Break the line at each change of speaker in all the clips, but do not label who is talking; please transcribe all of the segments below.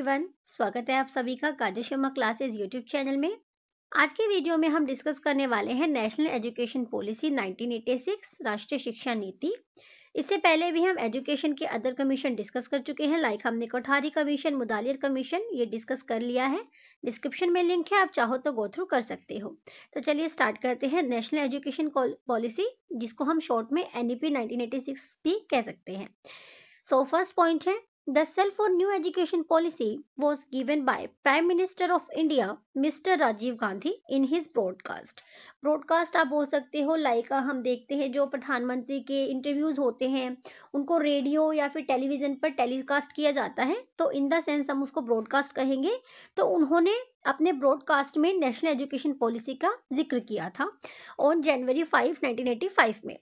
Everyone स्वागत है आप सभी का कार्यक्षमा क्लासेस यूट्यूब चैनल में आज के वीडियो में हम डिस्कस करने वाले हैं नेशनल एजुकेशन पॉलिसी 1986 राष्ट्रीय शिक्षा नीति इससे पहले भी हम एजुकेशन के अदर कमीशन डिस्कस कर चुके हैं लाइक हमने कोठारी कमीशन मुदालियर कमीशन ये डिस्कस कर लिया है डिस्क्रिप्शन में लिंक है आप चाहो तो गो थ्रू कर सकते हो तो चलिए स्टार्ट करते हैं नेशनल एजुकेशन पॉलिसी जिसको हम शॉर्ट में एन ई e भी कह सकते हैं सो फर्स्ट पॉइंट है The cell for new education policy was given by Prime Minister of India mister Rajiv Gandhi in his broadcast broadcast आप बोल सकते हो लाइक हम देखते हैं जो प्रधानमंत्री के इंटरव्यूज होते हैं उनको रेडियो या फिर टेलीविजन पर टेलीकास्ट किया जाता है तो इन द सेंस हम उसको ब्रॉडकास्ट कहेंगे तो उन्होंने अपने ब्रॉडकास्ट में नेशनल एजुकेशन पॉलिसी का जिक्र किया था ऑन जनवरी 5 1985 में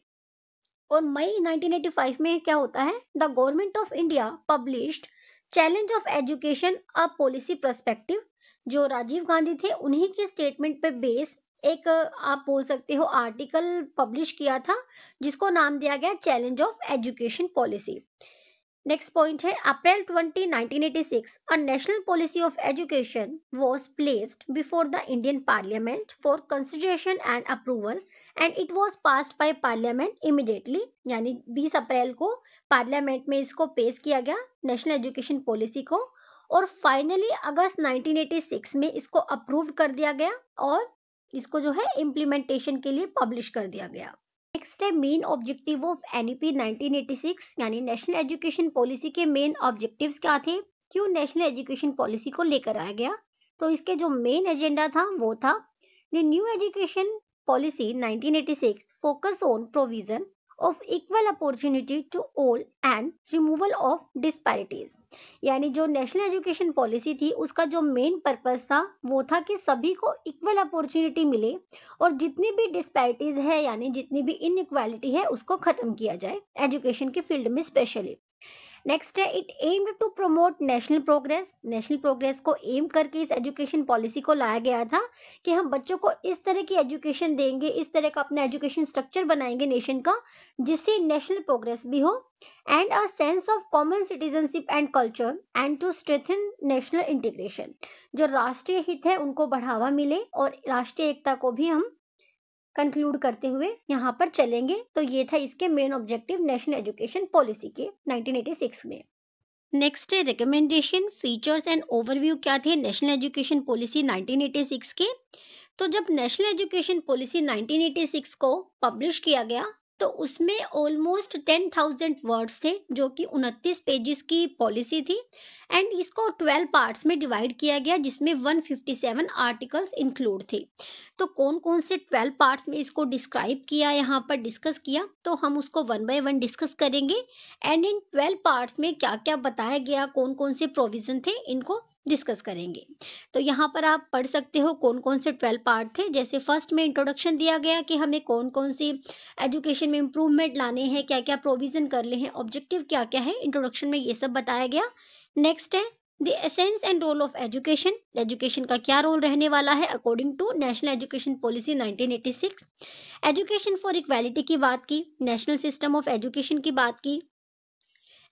और मई 1985 में क्या होता है the government of India published challenge of education a policy perspective जो राजीव गांधी थे उन्हीं के स्टेटमेंट पे बेस एक आप बोल सकते हो आर्टिकल पब्लिश किया था जिसको नाम दिया गया challenge of education policy next point है April 20, 1986, a national policy of education was placed before the Indian parliament for consideration and approval and it was passed by parliament immediately यानी बीस अप्रैल को पार्लियामेंट में इसको पेश किया गया नेशनल एजुकेशन पॉलिसी को और फाइनली अगस्त 1986 में इसको अप्रूव कर दिया गया और इसको जो है इम्प्लीमेंटेशन के लिए पब्लिश कर दिया गया नेक्स्ट है मेन ऑब्जेक्टिव ऑफ एनईपी 1986 यानी नेशनल एजुकेशन पॉलिसी के मेन ऑब्जेक्टिव्स क्या थे क्यों नेशनल एजुकेशन पॉलिसी को लेकर आया गया तो इसके जो मेन एजेंडा था वो था the new education policy 1986 focus on provision of equal opportunity to all and removal of disparities यानी जो नेशनल एजुकेशन पॉलिसी थी उसका जो मेन पर्पस था वो था कि सभी को इक्वल अपॉर्चुनिटी मिले और जितनी भी डिस्पैरिटीज है यानी जितनी भी इनइक्वालिटी है उसको खत्म किया जाए एजुकेशन के फील्ड में स्पेशली नेक्स्ट है it aimed to promote national progress national progress को एम करके इस एजुकेशन पॉलिसी को लाया गया था कि हम बच्चों को इस तरह की एजुकेशन देंगे इस तरह का अपना एजुकेशन स्ट्रक्चर बनाएंगे नेशन का जिससे नेशनल प्रोग्रेस भी हो and a sense of common citizenship and culture and to strengthen national integration जो राष्ट्रीय हित है उनको बढ़ावा मिले और राष्ट्रीय एकता को भी हम कंक्लूड करते हुए यहाँ पर चलेंगे तो ये था इसके main objective national education policy के 1986 में नेक्स्ट है रिकमेंडेशन फीचर्स एंड ओवरव्यू क्या थे नेशनल एजुकेशन पॉलिसी 1986 के तो जब नेशनल एजुकेशन पॉलिसी 1986 को पब्लिश किया गया तो उसमें ऑलमोस्ट टेन थाउजेंड वर्ड्स थे जो कि उनतीस पेजेस की पॉलिसी थी एंड इसको ट्वेल्व पार्ट्स में डिवाइड किया गया जिसमें one fifty seven articles include थे तो कौन कौन से ट्वेल्व पार्ट्स में इसको डिस्क्राइब किया यहाँ पर डिस्कस किया तो हम उसको वन बाय वन डिस्कस करेंगे एंड इन ट्वेल्व पार्ट्स में क्या क्या बताया गया कौन कौन से प्रोविजन थे इनको डिस्कस करेंगे तो यहाँ पर आप पढ़ सकते हो कौन कौन से ट्वेल्व पार्ट थे जैसे फर्स्ट में इंट्रोडक्शन दिया गया कि हमें कौन कौन सी एजुकेशन में इम्प्रूवमेंट लाने हैं क्या क्या प्रोविज़न कर ले हैं ऑब्जेक्टिव क्या क्या है इंट्रोडक्शन में ये सब बताया गया नेक्स्ट है the essence and role of education education का क्या रोल रहने वाला है according to national education policy 1986 education for equality की बात की नेशनल सिस्टम ऑफ एजुकेशन की बात की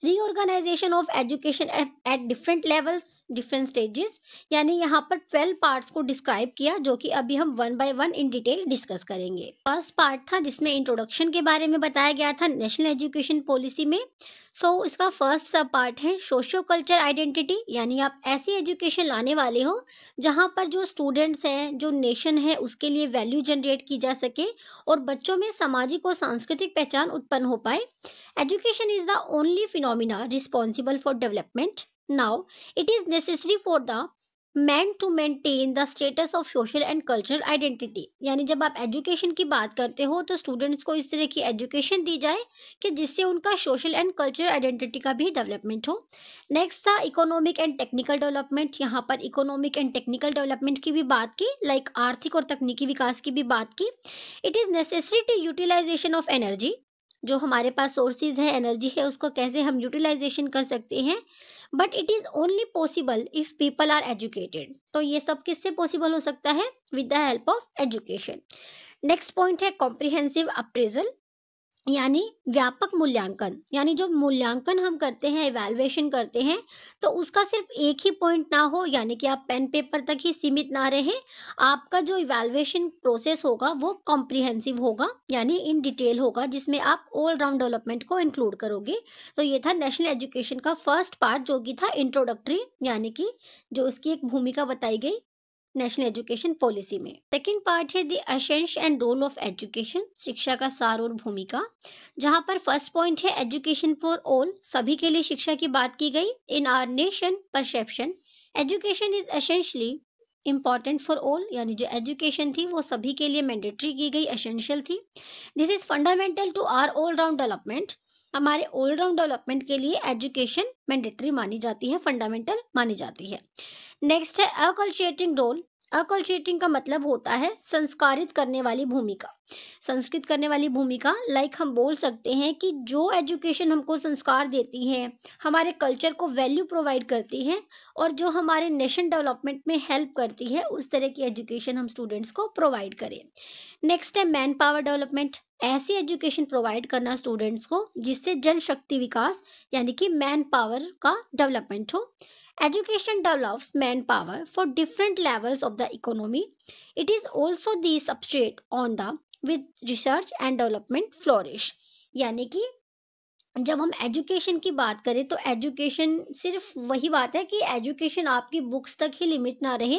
reorganisation of education at different levels different stages यानी यहाँ पर ट्वेल्व पार्ट्स को डिस्क्राइब किया जो कि अभी हम one by one in detail discuss करेंगे फर्स्ट पार्ट था जिसमें इंट्रोडक्शन के बारे में बताया गया था नेशनल एजुकेशन पॉलिसी में सो so, इसका फर्स्ट सब पार्ट है सोशो कल्चर आइडेंटिटी यानी आप ऐसी एजुकेशन लाने वाले हो जहाँ पर जो स्टूडेंट्स हैं जो नेशन है उसके लिए वैल्यू जनरेट की जा सके और बच्चों में सामाजिक और सांस्कृतिक पहचान उत्पन्न हो पाए education is the only phenomena responsible for development Now, it is necessary for the man to maintain the status of social and cultural identity यानी जब आप एजुकेशन की बात करते हो तो स्टूडेंट्स को इस तरह की एजुकेशन दी जाए कि जिससे उनका सोशल एंड कल्चरल आइडेंटिटी का भी डेवलपमेंट हो नेक्स्ट था इकोनॉमिक एंड टेक्निकल डेवलपमेंट यहाँ पर इकोनॉमिक एंड टेक्निकल डेवलपमेंट की भी बात की लाइक like आर्थिक और तकनीकी विकास की भी बात की it is necessary to utilisation of energy जो हमारे पास सोर्सेज है एनर्जी है उसको कैसे हम यूटिलाइजेशन कर सकते हैं but it is only possible if people are educated तो ये सब किससे पॉसिबल हो सकता है with the help of education next point है कॉम्प्रिहेंसिव अप्रेजल यानी व्यापक मूल्यांकन यानी जो मूल्यांकन हम करते हैं इवेल्युएशन करते हैं तो उसका सिर्फ एक ही पॉइंट ना हो यानी कि आप पेन पेपर तक ही सीमित ना रहे आपका जो इवेल्युएशन प्रोसेस होगा वो कॉम्प्रिहेंसिव होगा यानी इन डिटेल होगा जिसमें आप ऑलराउंड डेवलपमेंट को इंक्लूड करोगे तो ये था नेशनल एजुकेशन का फर्स्ट पार्ट जो कि था इंट्रोडक्टरी यानी कि जो उसकी एक भूमिका बताई गई नेशनल एजुकेशन पॉलिसी में सेकेंड पार्ट है the essence and role of education शिक्षा का सार और भूमिका जहाँ पर फर्स्ट पॉइंट है एजुकेशन फॉर ऑल सभी के लिए शिक्षा की बात की गई in our nation perception education is essentially important for all यानी जो एजुकेशन थी वो सभी के लिए मैंडेटरी की गई असेंशियल थी this is fundamental to our all round development हमारे ऑल राउंड डेवलपमेंट के लिए एजुकेशन मैंडेटरी मानी जाती है फंडामेंटल मानी जाती है नेक्स्ट है अकल्चेटिंग रोल अकल्चेटिंग का मतलब होता है संस्कारित करने वाली भूमिका संस्कृत करने वाली भूमिका लाइक like हम बोल सकते हैं कि जो एजुकेशन हमको संस्कार देती है हमारे कल्चर को वैल्यू प्रोवाइड करती है और जो हमारे नेशन डेवलपमेंट में हेल्प करती है उस तरह की एजुकेशन हम स्टूडेंट्स को प्रोवाइड करें नेक्स्ट है मैन पावर डेवलपमेंट ऐसी एजुकेशन प्रोवाइड करना स्टूडेंट्स को जिससे जन शक्ति विकास यानी कि मैन पावर का डेवलपमेंट हो Education develops manpower for different levels of the economy. It is also the substrate on the with research and development flourish यानी कि जब हम एजुकेशन की बात करें तो एजुकेशन सिर्फ वही बात है कि एजुकेशन आपकी बुक्स तक ही लिमिट ना रहे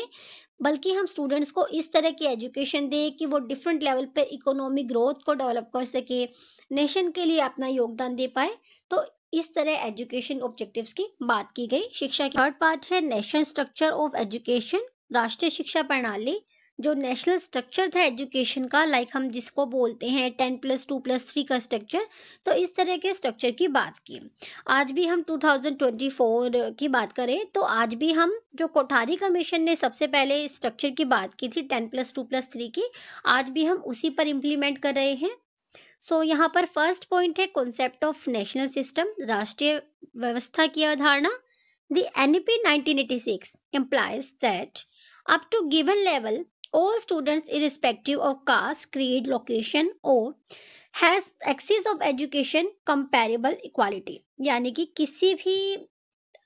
बल्कि हम स्टूडेंट्स को इस तरह की एजुकेशन दे कि वो डिफरेंट लेवल पर इकोनॉमिक ग्रोथ को डेवलप कर सके नेशन के लिए अपना योगदान दे पाए तो इस तरह एजुकेशन ऑब्जेक्टिव्स की बात की गई शिक्षा की थर्ड पार्ट है नेशनल स्ट्रक्चर ऑफ एजुकेशन राष्ट्रीय शिक्षा प्रणाली जो नेशनल स्ट्रक्चर था एजुकेशन का लाइक हम जिसको बोलते हैं ten plus two plus three का स्ट्रक्चर तो इस तरह के स्ट्रक्चर की बात की आज भी हम 2024 की बात करें तो आज भी हम जो कोठारी कमीशन ने सबसे पहले स्ट्रक्चर की बात की थी ten plus two plus three की आज भी हम उसी पर इम्प्लीमेंट कर रहे हैं सो so, यहाँ पर फर्स्ट पॉइंट है कॉन्सेप्ट ऑफ नेशनल सिस्टम राष्ट्रीय व्यवस्था की अवधारणा the NEP 1986 implies that up to given level all students irrespective of caste creed location or has access of education comparable equality यानी कि किसी भी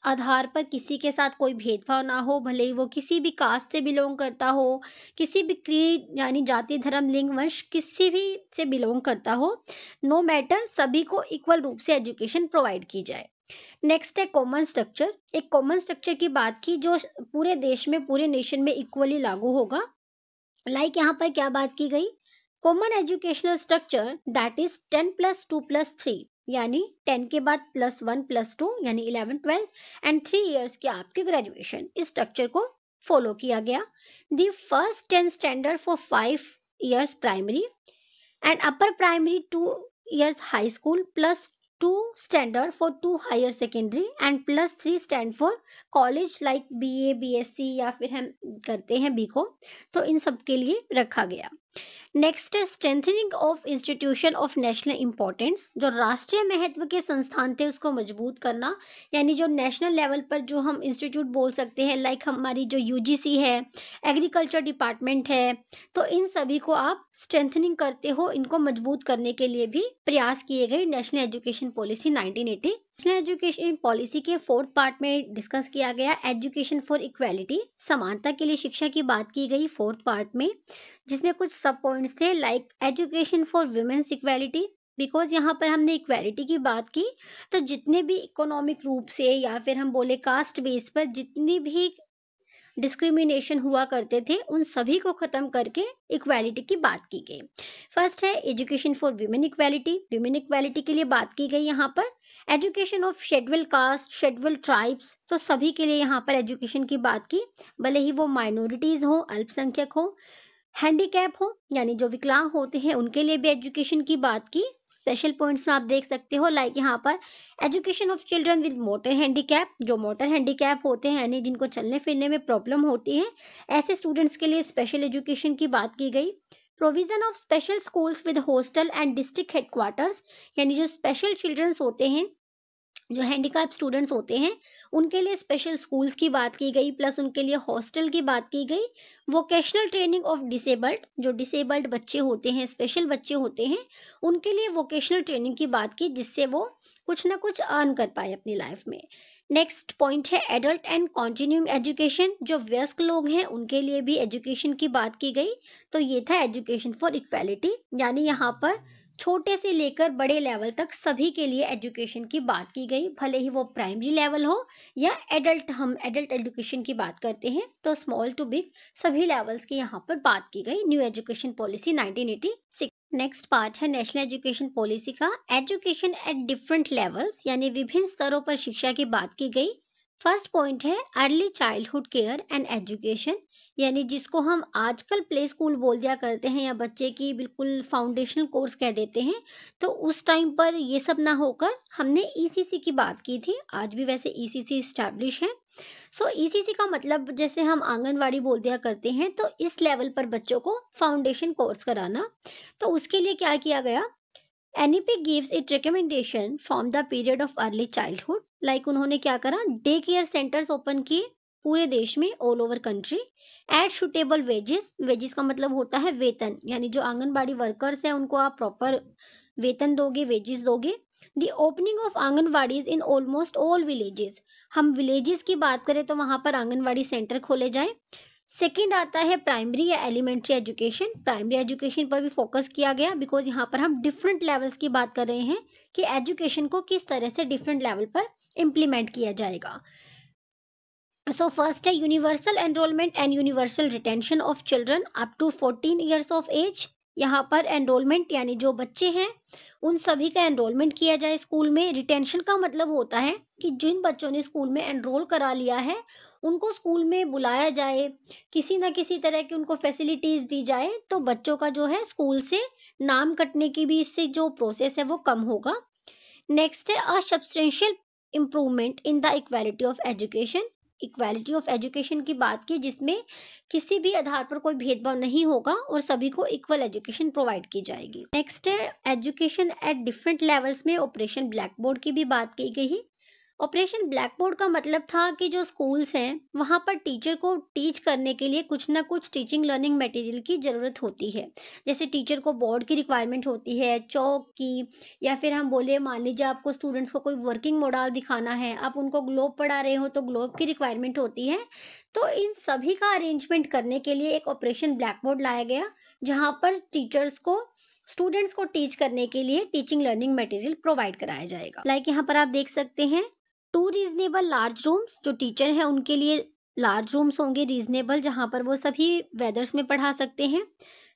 आधार पर किसी के साथ कोई भेदभाव ना हो भले ही वो किसी भी कास्ट से बिलोंग करता हो किसी भी क्रीड यानी जाति धर्म लिंग वंश किसी भी से बिलोंग करता हो नो no मैटर सभी को इक्वल रूप से एजुकेशन प्रोवाइड की जाए नेक्स्ट है कॉमन स्ट्रक्चर एक कॉमन स्ट्रक्चर की बात की जो पूरे देश में पूरे नेशन में इक्वली लागू होगा लाइक like यहाँ पर क्या बात की गई common educational structure that is ten plus two plus three यानी टेन के बाद प्लस वन प्लस टू यानी eleven twelve and three years की आपकी ग्रेजुएशन इस स्ट्रक्चर को फॉलो किया गया the first ten standard for five years primary and upper primary two years high school plus two standard for two higher secondary and plus three stand for college like BA BSc या फिर हम करते हैं B को तो इन सब के लिए रखा गया नेक्स्ट है strengthening of institution of national importance जो राष्ट्रीय महत्व के संस्थान थे उसको मजबूत करना यानी जो नेशनल लेवल पर जो हम इंस्टीट्यूट बोल सकते हैं लाइक हमारी जो यूजीसी है एग्रीकल्चर डिपार्टमेंट है तो इन सभी को आप स्ट्रेंथनिंग करते हो इनको मजबूत करने के लिए भी प्रयास किए गए national education policy nineteen national education policy के फोर्थ पार्ट में डिस्कस किया गया एजुकेशन फॉर इक्वेलिटी समानता के लिए शिक्षा की बात की गई फोर्थ पार्ट में जिसमें कुछ सब पॉइंट्स थे like education for women's equality because यहाँ पर हमने इक्वालिटी की बात की तो जितने भी इकोनॉमिक रूप से या फिर हम बोले कास्ट बेस पर जितनी भी डिस्क्रिमिनेशन हुआ करते थे उन सभी को ख़त्म करके इक्वालिटी की बात की गई फर्स्ट है education for women equality women equality के लिए बात की गई यहाँ पर education of schedule caste schedule tribes तो सभी के लिए यहाँ पर एजुकेशन की बात की भले ही वो माइनॉरिटीज़ हो अल्पसंख्यक हो हैंडीकैप हो यानी जो विकलांग होते हैं उनके लिए भी एजुकेशन की बात की स्पेशल पॉइंट्स में आप देख सकते हो लाइक यहाँ पर education of children with motor handicap जो मोटर हैंडीकैप होते हैं यानी जिनको चलने फिरने में प्रॉब्लम होती है ऐसे स्टूडेंट्स के लिए स्पेशल एजुकेशन की बात की गई provision of special schools with hostel and district headquarters यानी जो स्पेशल चिल्ड्रंस होते हैं जो हैंडीकैप स्टूडेंट्स होते हैं उनके लिए स्पेशल स्कूल्स की बात की गई प्लस उनके लिए हॉस्टल की बात की गई वोकेशनल ट्रेनिंग ऑफ डिसेबल्ड जो डिसेबल्ड बच्चे होते हैं स्पेशल बच्चे होते हैं उनके लिए वोकेशनल ट्रेनिंग की बात की जिससे वो कुछ ना कुछ अर्न कर पाए अपनी लाइफ में नेक्स्ट पॉइंट है एडल्ट एंड कॉन्टिन्यूइंग एजुकेशन जो व्यस्क लोग हैं उनके लिए भी एजुकेशन की बात की गई तो ये था एजुकेशन फॉर इक्वेलिटी यानी यहाँ पर छोटे से लेकर बड़े लेवल तक सभी के लिए एजुकेशन की बात की गई भले ही वो प्राइमरी लेवल हो या एडल्ट हम एडल्ट एजुकेशन की बात करते हैं तो स्मॉल टू बिग सभी लेवल्स की यहाँ पर बात की गई new education policy 1986 next part है नेशनल एजुकेशन पॉलिसी का एजुकेशन एट डिफरेंट लेवल्स यानी विभिन्न स्तरों पर शिक्षा की बात की गई फर्स्ट पॉइंट है early childhood care and education यानी जिसको हम आजकल प्ले स्कूल बोल दिया करते हैं या बच्चे की बिल्कुल फाउंडेशनल कोर्स कह देते हैं तो उस टाइम पर ये सब ना होकर हमने ईसीसी e की बात की थी आज भी वैसे ईसीसी e स्टैब्लिश है सो so, ईसीसी e का मतलब जैसे हम आंगनवाड़ी बोल दिया करते हैं तो इस लेवल पर बच्चों को फाउंडेशन कोर्स कराना तो उसके लिए क्या किया गया NEP gives it recommendation from the period of early childhood like उन्होंने क्या करा डे केयर सेंटर्स ओपन किए पूरे देश में all over country at suitable wages wages का मतलब होता है वेतन यानी जो आंगनबाड़ी वर्कर्स है उनको आप प्रॉपर वेतन दोगे वेजेस दोगे the opening of anganwadis in almost all villages हम विलेजेस की बात करें तो वहां पर आंगनबाड़ी सेंटर खोले जाए सेकेंड आता है प्राइमरी या एलिमेंट्री एजुकेशन प्राइमरी एजुकेशन पर भी फोकस किया गया बिकॉज यहाँ पर हम डिफरेंट लेवल्स की बात कर रहे हैं कि एजुकेशन को किस तरह से डिफरेंट लेवल पर इम्प्लीमेंट किया जाएगा सो फर्स्ट है universal enrolment and universal retention of children up to 14 years of age यहाँ पर एनरोलमेंट यानी जो बच्चे हैं उन सभी का एनरोलमेंट किया जाए स्कूल में रिटेंशन का मतलब होता है कि जिन बच्चों ने स्कूल में एनरोल करा लिया है उनको स्कूल में बुलाया जाए किसी ना किसी तरह की उनको फैसिलिटीज दी जाए तो बच्चों का जो है स्कूल से नाम कटने की भी इससे जो प्रोसेस है वो कम होगा नेक्स्ट है a substantial improvement in the equality of education equality of education की बात की जिसमें किसी भी आधार पर कोई भेदभाव नहीं होगा और सभी को इक्वल एजुकेशन प्रोवाइड की जाएगी नेक्स्ट है एजुकेशन एट डिफरेंट लेवल्स में ऑपरेशन ब्लैक बोर्ड की भी बात की गई है ऑपरेशन ब्लैक बोर्ड का मतलब था कि जो स्कूल्स हैं वहाँ पर टीचर को टीच करने के लिए कुछ ना कुछ टीचिंग लर्निंग मटेरियल की ज़रूरत होती है जैसे टीचर को बोर्ड की रिक्वायरमेंट होती है चौक की या फिर हम बोले मान लीजिए आपको स्टूडेंट्स को कोई वर्किंग मॉडल दिखाना है आप उनको ग्लोब पढ़ा रहे हो तो ग्लोब की रिक्वायरमेंट होती है तो इन सभी का अरेंजमेंट करने के लिए एक ऑपरेशन ब्लैक बोर्ड लाया गया जहाँ पर टीचर्स को स्टूडेंट्स को टीच करने के लिए टीचिंग लर्निंग मटेरियल प्रोवाइड कराया जाएगा लाइक like यहाँ पर आप देख सकते हैं टू रीजनेबल लार्ज रूम्स जो टीचर हैं उनके लिए लार्ज रूम्स होंगे रीजनेबल जहाँ पर वो सभी वेदर्स में पढ़ा सकते हैं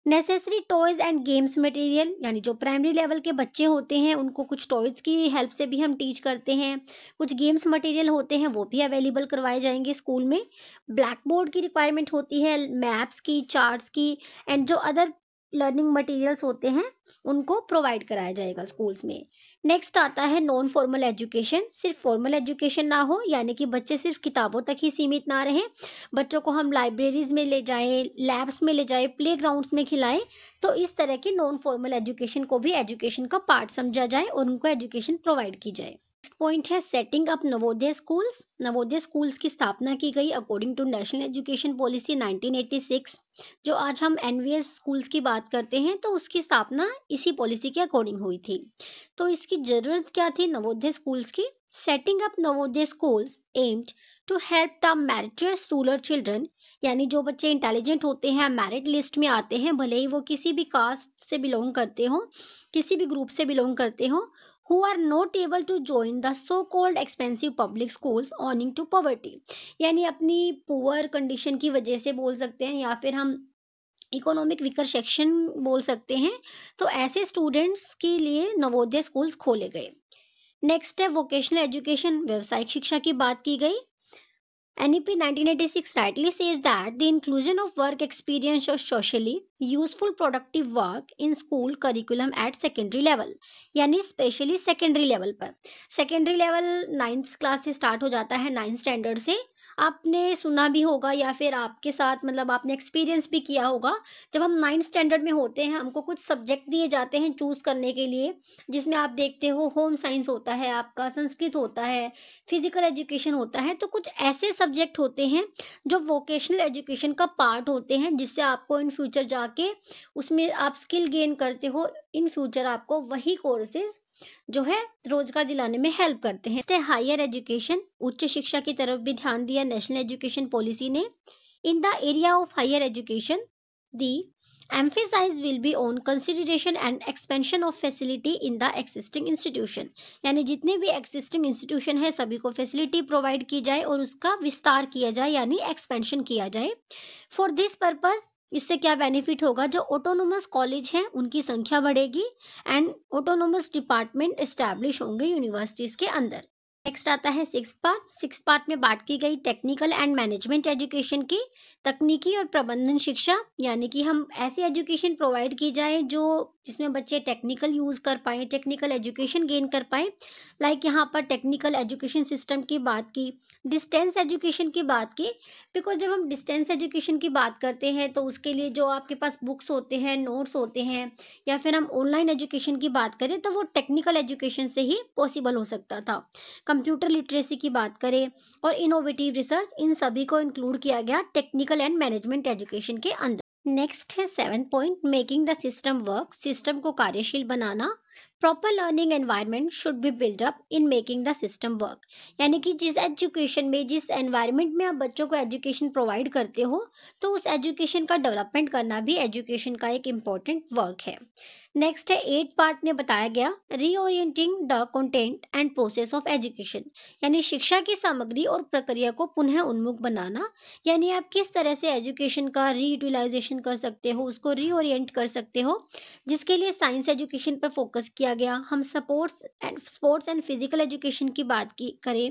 necessary toys and games material यानी जो प्राइमरी लेवल के बच्चे होते हैं उनको कुछ टॉयज़ की हेल्प से भी हम टीच करते हैं कुछ गेम्स मटेरियल होते हैं वो भी अवेलेबल करवाए जाएंगे स्कूल में ब्लैक बोर्ड की रिक्वायरमेंट होती है मैप्स की चार्ट्स की एंड जो अदर लर्निंग मटेरियल्स होते हैं उनको प्रोवाइड कराया जाएगा स्कूल्स में नेक्स्ट आता है नॉन फॉर्मल एजुकेशन सिर्फ फॉर्मल एजुकेशन ना हो यानी कि बच्चे सिर्फ किताबों तक ही सीमित ना रहें बच्चों को हम लाइब्रेरीज में ले जाए लैब्स में ले जाए प्ले में खिलाएं तो इस तरह के नॉन फॉर्मल एजुकेशन को भी एजुकेशन का पार्ट समझा जाए और उनको एजुकेशन प्रोवाइड की जाए नेक्स्ट पॉइंट है setting up Navodaya schools Navodaya schools की स्थापना की गई according to national education policy 1986 जो आज हम एनवीएस स्कूल्स की बात करते हैं तो उसकी स्थापना इसी पॉलिसी के अकॉर्डिंग हुई थी तो इसकी जरूरत क्या थी नवोदय स्कूल्स की setting up Navodaya schools aimed to help the merits rural children यानी जो बच्चे इंटेलिजेंट होते हैं मेरिट लिस्ट में आते हैं भले ही वो किसी भी कास्ट से बिलोंग करते हो किसी भी ग्रुप से बिलोंग करते हो who are not able to join the so called expensive public schools owning to poverty यानी अपनी poor condition की वजह से बोल सकते हैं या फिर हम इकोनॉमिक विकर सेक्शन बोल सकते हैं तो ऐसे स्टूडेंट्स के लिए नवोदय स्कूल्स खोले गए नेक्स्ट है वोकेशनल एजुकेशन व्यवसायिक शिक्षा की बात की गई NEP 1986 rightly says that the inclusion of work experience socially useful productive work in school curriculum at secondary level यानी स्पेशली सेकेंडरी लेवल पर सेकेंडरी लेवल नाइन्थ क्लास से स्टार्ट हो जाता है नाइन्थ स्टैंडर्ड से आपने सुना भी होगा या फिर आपके साथ मतलब आपने एक्सपीरियंस भी किया होगा जब हम नाइन्थ स्टैंडर्ड में होते हैं हमको कुछ सब्जेक्ट दिए जाते हैं चूज करने के लिए जिसमें आप देखते हो होम साइंस होता है आपका संस्कृत होता है फिजिकल एजुकेशन होता है तो कुछ ऐसे सब्जेक्ट होते हैं जो वोकेशनल एजुकेशन का पार्ट होते हैं जिससे आपको इन फ्यूचर जा बना के उसमें आप स्किल गेन करते हो इन फ्यूचर आपको वही कोर्सेज जो है रोजगार दिलाने में हेल्प करते हैं हायर एजुकेशन उच्च शिक्षा की तरफ भी ध्यान दिया नेशनल एजुकेशन पॉलिसी ने in the area of higher education the emphasize will be on consideration and expansion of facility in the existing institution यानी जितने भी एक्सिस्टिंग इंस्टीट्यूशन है सभी को फैसिलिटी प्रोवाइड की जाए और उसका विस्तार किया जाए यानी एक्सपेंशन किया जाए फॉर दिस पर्पज इससे क्या बेनिफिट होगा जो ऑटोनोमस कॉलेज हैं उनकी संख्या बढ़ेगी एंड ऑटोनोमस डिपार्टमेंट स्टैब्लिश होंगे यूनिवर्सिटीज के अंदर नेक्स्ट आता है सिक्स पार्ट सिक्स पार्ट में बात की गई टेक्निकल एंड मैनेजमेंट एजुकेशन की तकनीकी और प्रबंधन शिक्षा यानी कि हम ऐसी एजुकेशन प्रोवाइड की जाए जो जिसमें बच्चे टेक्निकल यूज़ कर पाए टेक्निकल एजुकेशन गेन कर पाए लाइक यहाँ पर टेक्निकल एजुकेशन सिस्टम की बात की डिस्टेंस एजुकेशन की बात की बिकॉज जब हम डिस्टेंस एजुकेशन की बात करते हैं तो उसके लिए जो आपके पास बुक्स होते हैं नोट्स होते हैं या फिर हम ऑनलाइन एजुकेशन की बात करें तो वो टेक्निकल एजुकेशन से ही पॉसिबल हो सकता था कंप्यूटर लिटरेसी की बात करें और इनोवेटिव रिसर्च इन सभी को इंक्लूड किया गया टेक्निकल एंड मैनेजमेंट एजुकेशन के अंदर नेक्स्ट है seven point making the system work system को कार्यशील बनाना proper learning environment should be build up in making the system work यानी कि जिस एजुकेशन में जिस एनवायरनमेंट में आप बच्चों को एजुकेशन प्रोवाइड करते हो तो उस एजुकेशन का डेवलपमेंट करना भी एजुकेशन का एक इम्पॉर्टेंट वर्क है नेक्स्ट है एट पार्ट में बताया गया reorienting the content and process of education यानी शिक्षा की सामग्री और प्रक्रिया को पुनः उन्मुख बनाना यानी आप किस तरह से एजुकेशन का रीयूटिलाइजेशन कर सकते हो उसको रीओरियंट कर सकते हो जिसके लिए साइंस एजुकेशन पर फोकस किया गया हम supports and sports and physical education की बात की करें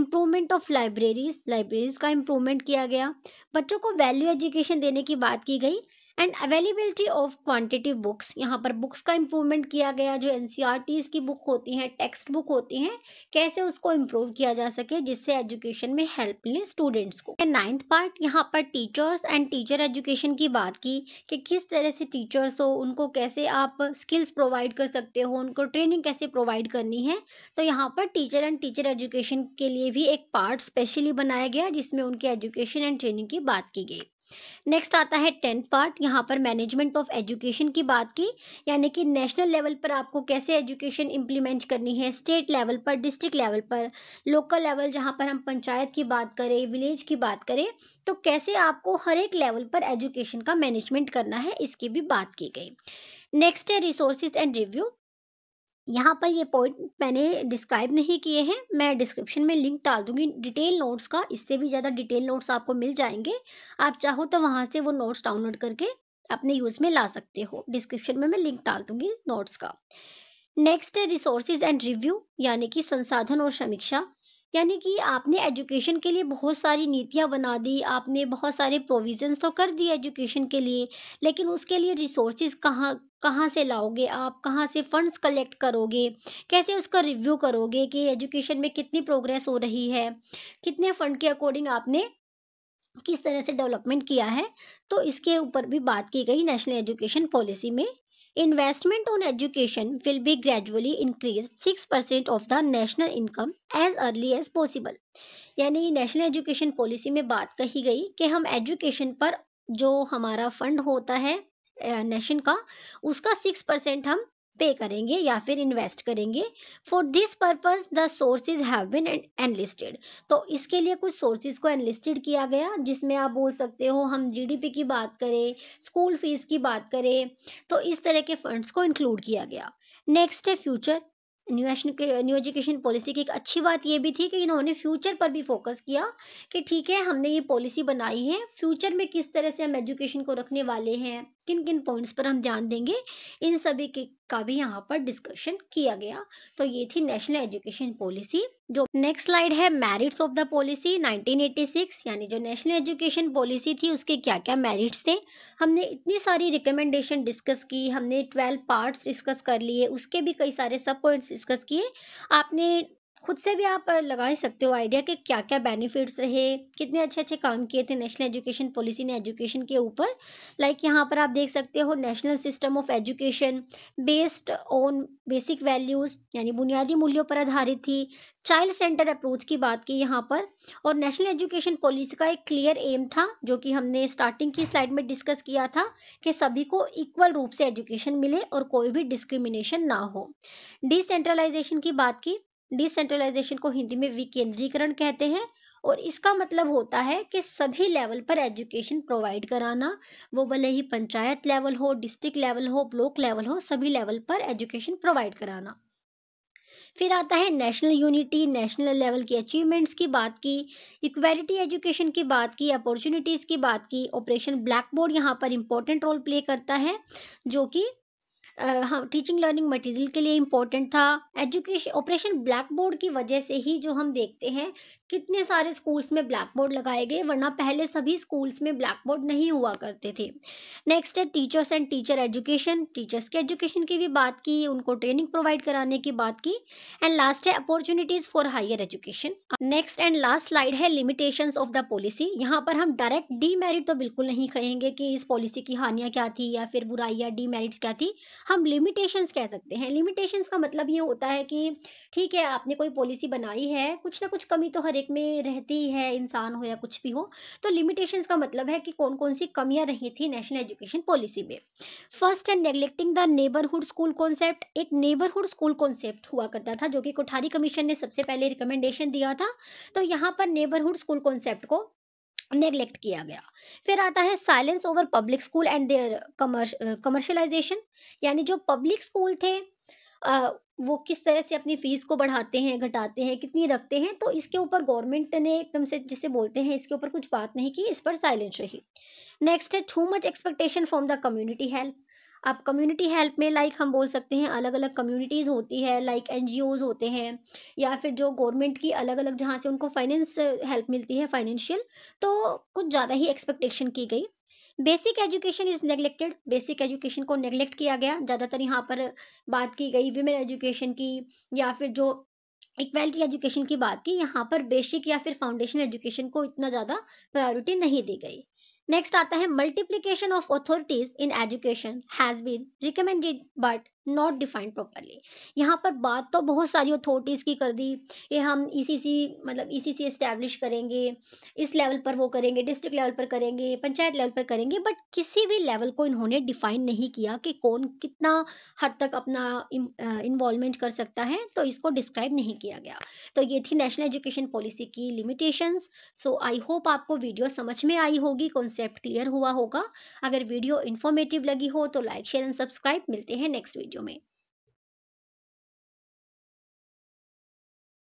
इम्प्रूवमेंट ऑफ लाइब्रेरीज लाइब्रेरीज का इम्प्रूवमेंट किया गया बच्चों को वैल्यू एजुकेशन देने की बात की गई and availability of quantity books यहाँ पर बुक्स का इम्प्रूवमेंट किया गया जो एनसीआर e की बुक होती हैं टेक्स्ट बुक होती हैं कैसे उसको इम्प्रूव किया जा सके जिससे एजुकेशन में हेल्प मिले स्टूडेंट्स को नाइन्थ पार्ट यहाँ पर टीचर्स एंड टीचर एजुकेशन की बात की कि किस तरह से टीचर्स हो उनको कैसे आप स्किल्स प्रोवाइड कर सकते हो उनको ट्रेनिंग कैसे प्रोवाइड करनी है तो यहाँ पर टीचर एंड टीचर एजुकेशन के लिए भी एक पार्ट स्पेशली बनाया गया जिसमें उनके एजुकेशन एंड ट्रेनिंग की बात की गई नेक्स्ट आता है टेंथ पार्ट यहाँ पर मैनेजमेंट ऑफ एजुकेशन की बात की यानी कि नेशनल लेवल पर आपको कैसे एजुकेशन इंप्लीमेंट करनी है स्टेट लेवल पर डिस्ट्रिक्ट लेवल पर लोकल लेवल जहाँ पर हम पंचायत की बात करें विलेज की बात करें तो कैसे आपको हर एक लेवल पर एजुकेशन का मैनेजमेंट करना है इसकी भी बात की गई नेक्स्ट है रिसोर्सेज एंड रिव्यू यहाँ पर ये पॉइंट मैंने डिस्क्राइब नहीं किए हैं मैं डिस्क्रिप्शन में लिंक डाल दूंगी डिटेल नोट्स का इससे भी ज़्यादा डिटेल नोट्स आपको मिल जाएंगे आप चाहो तो वहां से वो नोट्स डाउनलोड करके अपने यूज़ में ला सकते हो डिस्क्रिप्शन में मैं लिंक डाल दूंगी नोट्स का नेक्स्ट है रिसोर्सेज एंड रिव्यू यानी कि संसाधन और समीक्षा यानी कि आपने एजुकेशन के लिए बहुत सारी नीतियाँ बना दी आपने बहुत सारे प्रोविजंस तो कर दिए एजुकेशन के लिए लेकिन उसके लिए रिसोर्सेज कहाँ कहाँ से लाओगे आप कहाँ से फंड्स कलेक्ट करोगे कैसे उसका रिव्यू करोगे कि एजुकेशन में कितनी प्रोग्रेस हो रही है कितने फंड के अकॉर्डिंग आपने किस तरह से डेवलपमेंट किया है तो इसके ऊपर भी बात की गई नेशनल एजुकेशन पॉलिसी में Investment on education will be gradually increased 6% of the national income as early as possible. यानी नेशनल एजुकेशन पॉलिसी में बात कही गई कि हम एजुकेशन पर जो हमारा फंड होता है नेशन का उसका सिक्स परसेंट हम पे करेंगे या फिर इन्वेस्ट करेंगे for this purpose the sources have been enlisted तो इसके लिए कुछ सोर्सेज को एनलिस्टेड किया गया जिसमें आप बोल सकते हो हम जीडीपी की बात करें स्कूल फीस की बात करें तो इस तरह के फंड्स को इंक्लूड किया गया नेक्स्ट है फ्यूचर न्यू एजुकेशन पॉलिसी की एक अच्छी बात ये भी थी कि इन्होंने फ्यूचर पर भी फोकस किया कि ठीक है हमने ये पॉलिसी बनाई है फ्यूचर में किस तरह से हम एजुकेशन को रखने वाले हैं किन किन पॉइंट्स पर हम ध्यान देंगे इन सभी के का भी यहाँ पर डिस्कशन किया गया तो ये थी नेशनल एजुकेशन पॉलिसी जो नेक्स्ट स्लाइड है मेरिट्स ऑफ द पॉलिसी 1986 यानी जो नेशनल एजुकेशन पॉलिसी थी उसके क्या क्या मेरिट्स थे हमने इतनी सारी रिकमेंडेशन डिस्कस की हमने 12 पार्ट्स डिस्कस कर लिए उसके भी कई सारे सब पॉइंट्स डिस्कस किए आपने खुद से भी आप लगा ही सकते हो आइडिया के क्या क्या बेनिफिट्स रहे कितने अच्छे अच्छे काम किए थे नेशनल एजुकेशन पॉलिसी ने एजुकेशन के ऊपर लाइक यहाँ पर आप देख सकते हो national system of education based on basic values यानी बुनियादी मूल्यों पर आधारित थी चाइल्ड सेंटर अप्रोच की बात की यहाँ पर और नेशनल एजुकेशन पॉलिसी का एक क्लियर एम था जो कि हमने स्टार्टिंग की स्लाइड में डिस्कस किया था कि सभी को इक्वल रूप से एजुकेशन मिले और कोई भी डिस्क्रिमिनेशन ना हो डिसेंट्रलाइजेशन की बात की डिसेंट्रलाइजेशन को हिंदी में विकेंद्रीकरण कहते हैं और इसका मतलब होता है कि सभी लेवल पर एजुकेशन प्रोवाइड कराना वो भले ही पंचायत लेवल हो डिस्ट्रिक्ट लेवल हो ब्लॉक लेवल हो सभी लेवल पर एजुकेशन प्रोवाइड कराना फिर आता है नेशनल यूनिटी नेशनल लेवल की अचीवमेंट्स की बात की इक्वेलिटी एजुकेशन की बात की अपॉर्चुनिटीज़ की बात की ऑपरेशन ब्लैक बोर्ड यहाँ पर इंपॉर्टेंट रोल प्ले करता है जो कि हम टीचिंग लर्निंग मटेरियल के लिए इम्पोर्टेंट था एजुकेशन ऑपरेशन ब्लैक बोर्ड की वजह से ही जो हम देखते हैं कितने सारे स्कूल्स में ब्लैक बोर्ड लगाए गए वरना पहले सभी स्कूल्स में ब्लैक बोर्ड नहीं हुआ करते थे नेक्स्ट है teachers and teacher education teachers के एजुकेशन की भी बात की उनको ट्रेनिंग प्रोवाइड कराने की बात की एंड लास्ट है opportunities for higher education next and last slide है लिमिटेशन ऑफ द पॉलिसी यहाँ पर हम डायरेक्ट डीमेरिट तो बिल्कुल नहीं कहेंगे कि इस पॉलिसी की हानियाँ क्या थी या फिर बुराई या डीमेरिट क्या थी हम लिमिटेशन कह सकते हैं लिमिटेशन का मतलब ये होता है कि ठीक है आपने कोई पॉलिसी बनाई है कुछ ना कुछ कमी तो हर एक में रहती है इंसान हो या कुछ भी हो तो लिमिटेशंस का मतलब है कि कौन कौन सी कमियां रही थी नेशनल एजुकेशन पॉलिसी में first and neglecting the neighbourhood school concept एक नेबरहुड स्कूल कॉन्सेप्ट हुआ करता था जो कि कोठारी कमीशन ने सबसे पहले रिकमेंडेशन दिया था तो यहाँ पर नेबरहुड स्कूल कॉन्सेप्ट को नेग्लेक्ट किया गया फिर आता है silence over public school and their commercialisation यानी जो पब्लिक स्कूल थे वो किस तरह से अपनी फीस को बढ़ाते हैं घटाते हैं कितनी रखते हैं तो इसके ऊपर गवर्नमेंट ने एकदम से जिसे बोलते हैं इसके ऊपर कुछ बात नहीं की इस पर साइलेंस रही नेक्स्ट है too much expectation from the community help आप कम्युनिटी हेल्प में लाइक हम बोल सकते हैं अलग अलग कम्युनिटीज़ होती है लाइक एन होते हैं या फिर जो गवर्नमेंट की अलग अलग जहाँ से उनको फाइनेंस हेल्प मिलती है फाइनेंशियल तो कुछ ज़्यादा ही एक्सपेक्टेशन की गई basic education is neglected basic education को नेग्लेक्ट किया गया ज़्यादातर यहाँ पर बात की गई विमेन एजुकेशन की या फिर जो इक्वेलिटी एजुकेशन की बात की यहाँ पर बेसिक या फिर फाउंडेशन एजुकेशन को इतना ज़्यादा प्रायोरिटी नहीं दी गई नेक्स्ट आता है multiplication of authorities in education has been recommended but not defined properly यहाँ पर बात तो बहुत सारी अथॉरिटीज़ की कर दी ये हम ईसीसी e मतलब ईसीसी e इस्टेब्लिश करेंगे इस लेवल पर वो करेंगे डिस्ट्रिक्ट लेवल पर करेंगे पंचायत लेवल पर करेंगे बट किसी भी लेवल को इन्होंने डिफाइन नहीं किया कि कौन कितना हद तक अपना इन्वॉल्वमेंट कर सकता है तो इसको डिस्क्राइब नहीं किया गया तो ये थी नेशनल एजुकेशन पॉलिसी की लिमिटेशन सो आई होप आपको वीडियो समझ में आई होगी कॉन्सेप्ट क्लियर हुआ होगा अगर वीडियो इन्फॉर्मेटिव लगी हो तो लाइक शेयर एंड सब्सक्राइब मिलते हैं नेक्स्ट वीडियो yo me